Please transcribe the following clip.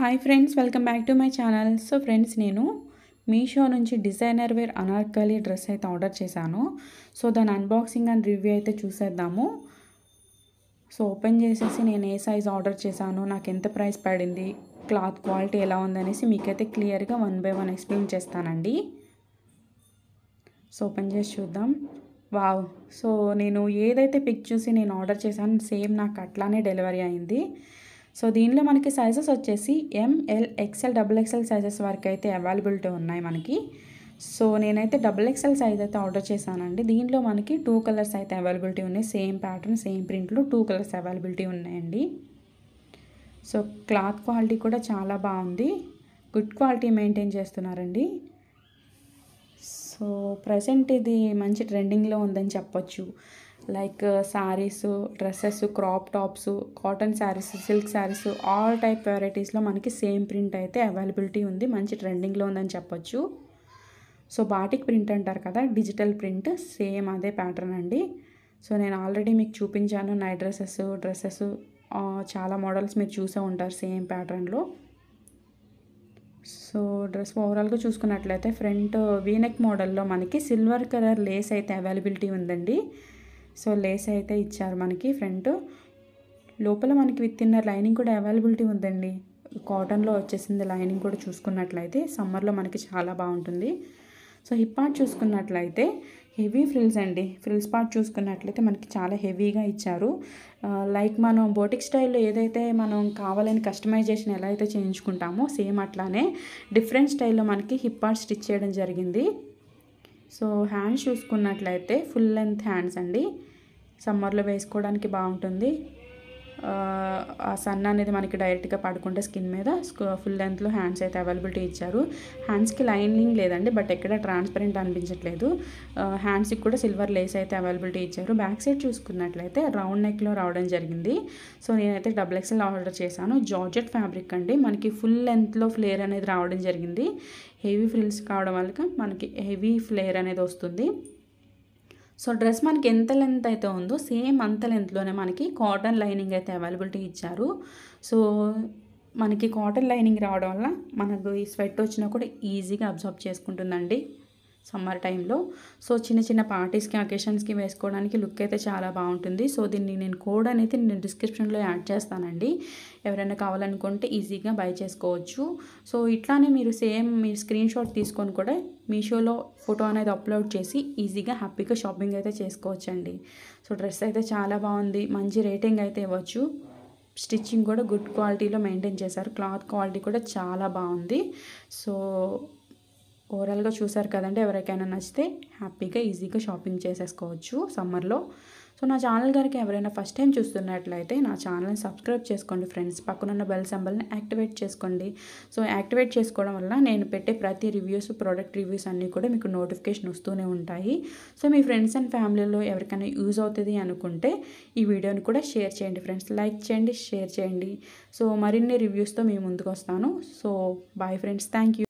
hi friends welcome back to my channel so friends నేను మీషో నుంచి designer wear anarkali dress అయితే order చేశాను so దాని అన్బాక్సింగ్ అండ్ రివ్యూ అయితే చూసేద్దాము సో ఓపెన్ చేసేసి నేను ఏ సైజ్ ఆర్డర్ చేశాను నాకు ఎంత ప్రైస్ పడింది క్లాత్ క్వాలిటీ ఎలా ఉందనేసి మీకైతే క్లియర్గా వన్ బై వన్ ఎక్స్ప్లెయిన్ చేస్తానండి సో ఓపెన్ చేసి చూద్దాం వావ్ సో నేను ఏదైతే పిక్ చూసి నేను ఆర్డర్ చేశాను సేమ్ నాకు అట్లానే డెలివరీ అయింది సో దీనిలో మనకి సైజెస్ వచ్చేసి M L XL double XL sizes వరకు అయితే అవైలబిలిటీ ఉన్నాయి మనకి సో నేనైతే డబుల్ ఎక్సెల్ సైజ్ అయితే ఆర్డర్ చేశానండి దీనిలో మనకి టూ కలర్స్ అయితే అవైలబిలిటీ ఉన్నాయి సేమ్ ప్యాటర్న్ సేమ్ ప్రింట్లు టూ కలర్స్ అవైలబిలిటీ ఉన్నాయండి సో క్లాత్ క్వాలిటీ కూడా చాలా బాగుంది గుడ్ క్వాలిటీ మెయింటైన్ చేస్తున్నారండి సో ప్రజెంట్ ఇది మంచి ట్రెండింగ్లో ఉందని చెప్పొచ్చు like saris dresses crop tops cotton saris silk saris all type వెరైటీస్లో మనకి సేమ్ ప్రింట్ అయితే అవైలబిలిటీ ఉంది మంచి ట్రెండింగ్లో ఉందని చెప్పొచ్చు సో బాటిక్ ప్రింట్ అంటారు కదా డిజిటల్ ప్రింట్ సేమ్ అదే ప్యాటర్న్ అండి సో నేను ఆల్రెడీ మీకు చూపించాను నైట్ డ్రెస్సెస్ డ్రెస్సెస్ చాలా మోడల్స్ మీరు చూసే ఉంటారు సేమ్ ప్యాటర్న్లో సో డ్రెస్ ఓవరాల్గా చూసుకున్నట్లయితే ఫ్రంట్ వీనెక్ మోడల్లో మనకి సిల్వర్ కలర్ లేస్ అయితే అవైలబిలిటీ ఉందండి సో లేస్ అయితే ఇచ్చారు మనకి ఫ్రంట్ లోపల మనకి విత్ ఇన్నర్ లైనింగ్ కూడా అవైలబిలిటీ ఉందండి కాటన్లో వచ్చేసింది లైనింగ్ కూడా చూసుకున్నట్లయితే సమ్మర్లో మనకి చాలా బాగుంటుంది సో హిప్ పార్ట్ చూసుకున్నట్లయితే హెవీ ఫ్రిల్స్ అండి ఫ్రిల్స్ పార్ట్ చూసుకున్నట్లయితే మనకి చాలా హెవీగా ఇచ్చారు లైక్ మనం బోటిక్ స్టైల్లో ఏదైతే మనం కావాలని కస్టమైజేషన్ ఎలా అయితే చేయించుకుంటామో సేమ్ అట్లానే డిఫరెంట్ స్టైల్లో మనకి హిప్ పార్ట్ స్టిచ్ చేయడం జరిగింది సో హ్యాండ్స్ చూసుకున్నట్లయితే ఫుల్ లెంత్ హ్యాండ్స్ అండి సమ్మర్లో వేసుకోవడానికి బాగుంటుంది ఆ సన్ అనేది మనకి డైరెక్ట్గా పడుకుంటే స్కిన్ మీద ఫుల్ లెంత్లో హ్యాండ్స్ అయితే అవైలబిలిటీ ఇచ్చారు హ్యాండ్స్కి లైనింగ్ లేదండి బట్ ఎక్కడ ట్రాన్స్పరెంట్ అనిపించట్లేదు హ్యాండ్స్కి కూడా సిల్వర్ లేస్ అయితే అవైలబిలిటీ ఇచ్చారు బ్యాక్ సైడ్ చూసుకున్నట్లయితే రౌండ్ నెక్లో రావడం జరిగింది సో నేనైతే డబుల్ ఎక్స్ఎల్ ఆర్డర్ చేశాను జార్జెట్ ఫ్యాబ్రిక్ అండి మనకి ఫుల్ లెంత్లో ఫ్లేర్ అనేది రావడం జరిగింది హెవీ ఫ్రిల్స్ కావడం వల్ల మనకి హెవీ ఫ్లేర్ అనేది వస్తుంది సో డ్రెస్ మనకి ఎంత లెంత్ అయితే ఉందో సేమ్ అంత లెంత్లోనే మనకి కాటన్ లైనింగ్ అయితే అవైలబిలిటీ ఇచ్చారు సో మనకి కాటన్ లైనింగ్ రావడం వల్ల మనకు ఈ స్వెట్ వచ్చినా కూడా ఈజీగా అబ్జర్వ్ చేసుకుంటుందండి సమ్మర్ టైంలో సో చిన్న చిన్న పార్టీస్కి అకేషన్స్కి వేసుకోవడానికి లుక్ అయితే చాలా బాగుంటుంది సో దీన్ని నేను కోడ్ అనేది నేను డిస్క్రిప్షన్లో యాడ్ చేస్తానండి ఎవరైనా కావాలనుకుంటే ఈజీగా బై చేసుకోవచ్చు సో ఇట్లానే మీరు సేమ్ మీ స్క్రీన్ షాట్ తీసుకొని కూడా మీషోలో ఫోటో అనేది అప్లోడ్ చేసి ఈజీగా హ్యాపీగా షాపింగ్ అయితే చేసుకోవచ్చండి సో డ్రెస్ అయితే చాలా బాగుంది మంచి రేటింగ్ అయితే ఇవ్వచ్చు స్టిచ్చింగ్ కూడా గుడ్ క్వాలిటీలో మెయింటైన్ చేశారు క్లాత్ క్వాలిటీ కూడా చాలా బాగుంది సో ఓవరాల్గా చూసారు కదండి ఎవరికైనా నచ్చితే హ్యాపీగా ఈజీగా షాపింగ్ చేసేసుకోవచ్చు సమ్మర్లో సో నా ఛానల్ గారికి ఎవరైనా ఫస్ట్ టైం చూస్తున్నట్లయితే నా ఛానల్ని సబ్స్క్రైబ్ చేసుకోండి ఫ్రెండ్స్ పక్కనున్న బెల్ సింబల్ని యాక్టివేట్ చేసుకోండి సో యాక్టివేట్ చేసుకోవడం వల్ల నేను పెట్టే ప్రతి రివ్యూస్ ప్రోడక్ట్ రివ్యూస్ అన్నీ కూడా మీకు నోటిఫికేషన్ వస్తూనే ఉంటాయి సో మీ ఫ్రెండ్స్ అండ్ ఫ్యామిలీలో ఎవరికైనా యూజ్ అవుతుంది అనుకుంటే ఈ వీడియోని కూడా షేర్ చేయండి ఫ్రెండ్స్ లైక్ చేయండి షేర్ చేయండి సో మరిన్ని రివ్యూస్తో మీ ముందుకు వస్తాను సో బాయ్ ఫ్రెండ్స్ థ్యాంక్